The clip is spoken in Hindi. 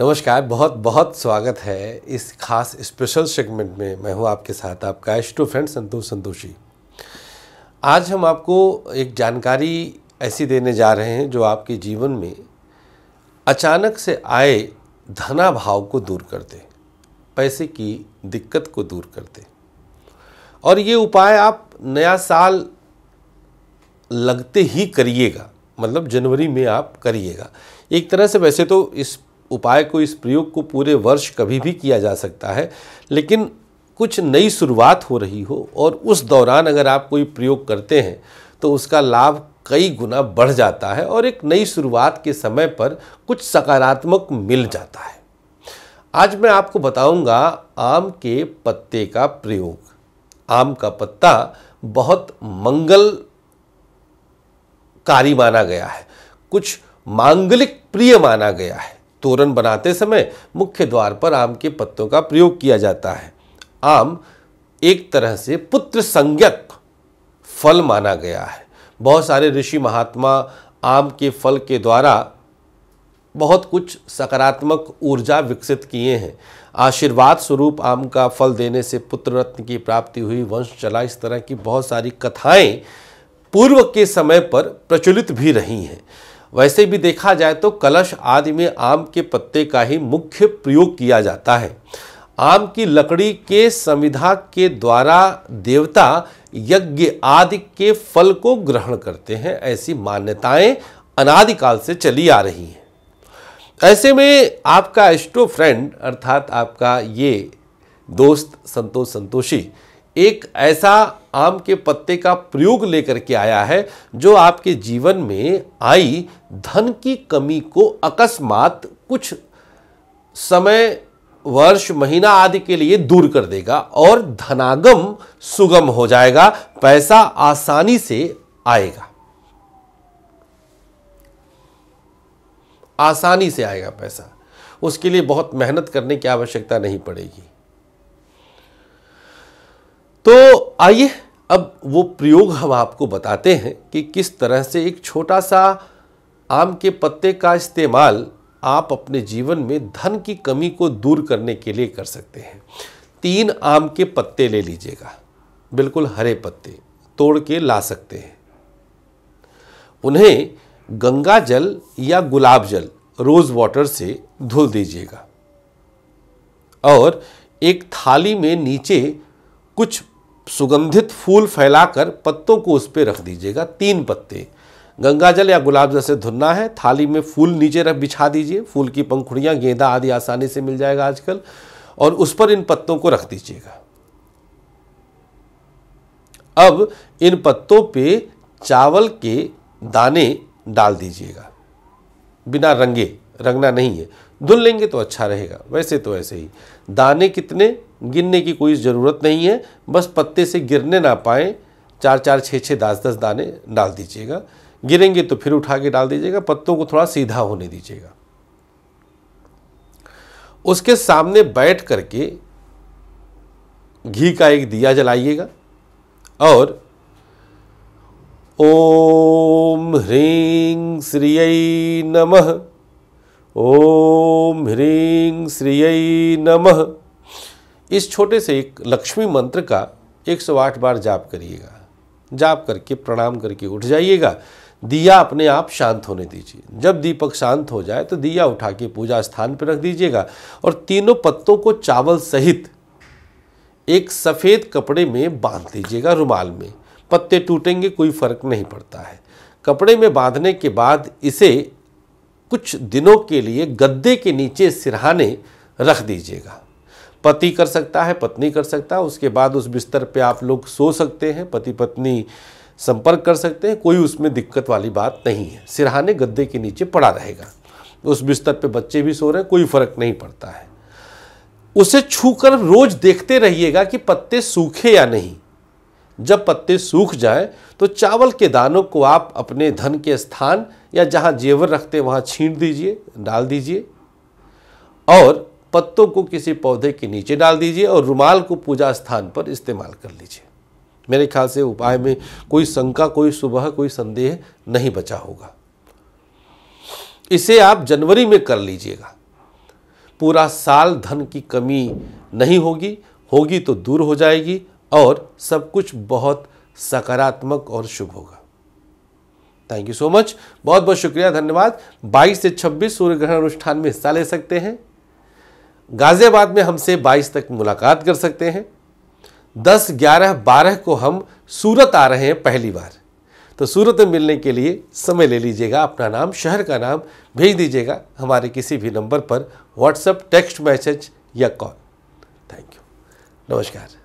नमस्कार बहुत बहुत स्वागत है इस खास स्पेशल सेगमेंट में मैं हूं आपके साथ आपका टू फ्रेंड संतोष संतोषी आज हम आपको एक जानकारी ऐसी देने जा रहे हैं जो आपके जीवन में अचानक से आए धनाभाव को दूर कर दे पैसे की दिक्कत को दूर कर दे और ये उपाय आप नया साल लगते ही करिएगा मतलब जनवरी में आप करिएगा एक तरह से वैसे तो इस उपाय को इस प्रयोग को पूरे वर्ष कभी भी किया जा सकता है लेकिन कुछ नई शुरुआत हो रही हो और उस दौरान अगर आप कोई प्रयोग करते हैं तो उसका लाभ कई गुना बढ़ जाता है और एक नई शुरुआत के समय पर कुछ सकारात्मक मिल जाता है आज मैं आपको बताऊंगा आम के पत्ते का प्रयोग आम का पत्ता बहुत मंगलकारी माना गया है कुछ मांगलिक प्रिय माना गया है तोरण बनाते समय मुख्य द्वार पर आम के पत्तों का प्रयोग किया जाता है आम एक तरह से पुत्र संज्ञक फल माना गया है बहुत सारे ऋषि महात्मा आम के फल के द्वारा बहुत कुछ सकारात्मक ऊर्जा विकसित किए हैं आशीर्वाद स्वरूप आम का फल देने से पुत्र रत्न की प्राप्ति हुई वंश चला इस तरह की बहुत सारी कथाएं पूर्व के समय पर प्रचलित भी रही हैं वैसे भी देखा जाए तो कलश आदि में आम के पत्ते का ही मुख्य प्रयोग किया जाता है आम की लकड़ी के संविधा के द्वारा देवता यज्ञ आदि के फल को ग्रहण करते हैं ऐसी मान्यताएं अनादिकाल से चली आ रही हैं ऐसे में आपका एस्ट्रो फ्रेंड अर्थात आपका ये दोस्त संतोष संतोषी एक ऐसा आम के पत्ते का प्रयोग लेकर के आया है जो आपके जीवन में आई धन की कमी को अकस्मात कुछ समय वर्ष महीना आदि के लिए दूर कर देगा और धनागम सुगम हो जाएगा पैसा आसानी से आएगा आसानी से आएगा पैसा उसके लिए बहुत मेहनत करने की आवश्यकता नहीं पड़ेगी तो आइए अब वो प्रयोग हम आपको बताते हैं कि किस तरह से एक छोटा सा आम के पत्ते का इस्तेमाल आप अपने जीवन में धन की कमी को दूर करने के लिए कर सकते हैं तीन आम के पत्ते ले लीजिएगा बिल्कुल हरे पत्ते तोड़ के ला सकते हैं उन्हें गंगा जल या गुलाब जल रोज़ वाटर से धुल दीजिएगा और एक थाली में नीचे कुछ सुगंधित फूल फैलाकर पत्तों को उस पर रख दीजिएगा तीन पत्ते गंगा जल या गुलाब जल से धुलना है थाली में फूल नीचे रख बिछा दीजिए फूल की पंखुड़ियाँ गेंदा आदि आसानी से मिल जाएगा आजकल और उस पर इन पत्तों को रख दीजिएगा अब इन पत्तों पे चावल के दाने डाल दीजिएगा बिना रंगे रंगना नहीं है धुल लेंगे तो अच्छा रहेगा वैसे तो ऐसे ही दाने कितने गिनने की कोई ज़रूरत नहीं है बस पत्ते से गिरने ना पाए चार चार छः छः दस दस दाने डाल दीजिएगा गिरेंगे तो फिर उठा के डाल दीजिएगा पत्तों को थोड़ा सीधा होने दीजिएगा उसके सामने बैठ करके घी का एक दिया जलाइएगा और ओम ह्रीं श्रिय नमः ओम ह्रीं श्रिय नमः इस छोटे से एक लक्ष्मी मंत्र का 108 बार जाप करिएगा जाप करके प्रणाम करके उठ जाइएगा दिया अपने आप शांत होने दीजिए जब दीपक शांत हो जाए तो दिया उठा के पूजा स्थान पर रख दीजिएगा और तीनों पत्तों को चावल सहित एक सफ़ेद कपड़े में बांध दीजिएगा रुमाल में पत्ते टूटेंगे कोई फर्क नहीं पड़ता है कपड़े में बांधने के बाद इसे कुछ दिनों के लिए गद्दे के नीचे सिरहाने रख दीजिएगा पति कर सकता है पत्नी कर सकता है उसके बाद उस बिस्तर पे आप लोग सो सकते हैं पति पत्नी संपर्क कर सकते हैं कोई उसमें दिक्कत वाली बात नहीं है सिरहाने गद्दे के नीचे पड़ा रहेगा उस बिस्तर पे बच्चे भी सो रहे हैं कोई फर्क नहीं पड़ता है उसे छूकर रोज देखते रहिएगा कि पत्ते सूखे या नहीं जब पत्ते सूख जाए तो चावल के दानों को आप अपने धन के स्थान या जहां जेवर रखते वहां छींट दीजिए डाल दीजिए और पत्तों को किसी पौधे के नीचे डाल दीजिए और रुमाल को पूजा स्थान पर इस्तेमाल कर लीजिए मेरे ख्याल से उपाय में कोई शंका कोई सुबह कोई संदेह नहीं बचा होगा इसे आप जनवरी में कर लीजिएगा पूरा साल धन की कमी नहीं होगी होगी तो दूर हो जाएगी और सब कुछ बहुत सकारात्मक और शुभ होगा थैंक यू सो मच बहुत बहुत शुक्रिया धन्यवाद 22 से 26 सूर्य ग्रहण अनुष्ठान में हिस्सा ले सकते हैं गाजियाबाद में हमसे 22 तक मुलाकात कर सकते हैं 10, 11, 12 को हम सूरत आ रहे हैं पहली बार तो सूरत में मिलने के लिए समय ले लीजिएगा अपना नाम शहर का नाम भेज दीजिएगा हमारे किसी भी नंबर पर व्हाट्सएप टेक्स्ट मैसेज या कॉल थैंक यू नमस्कार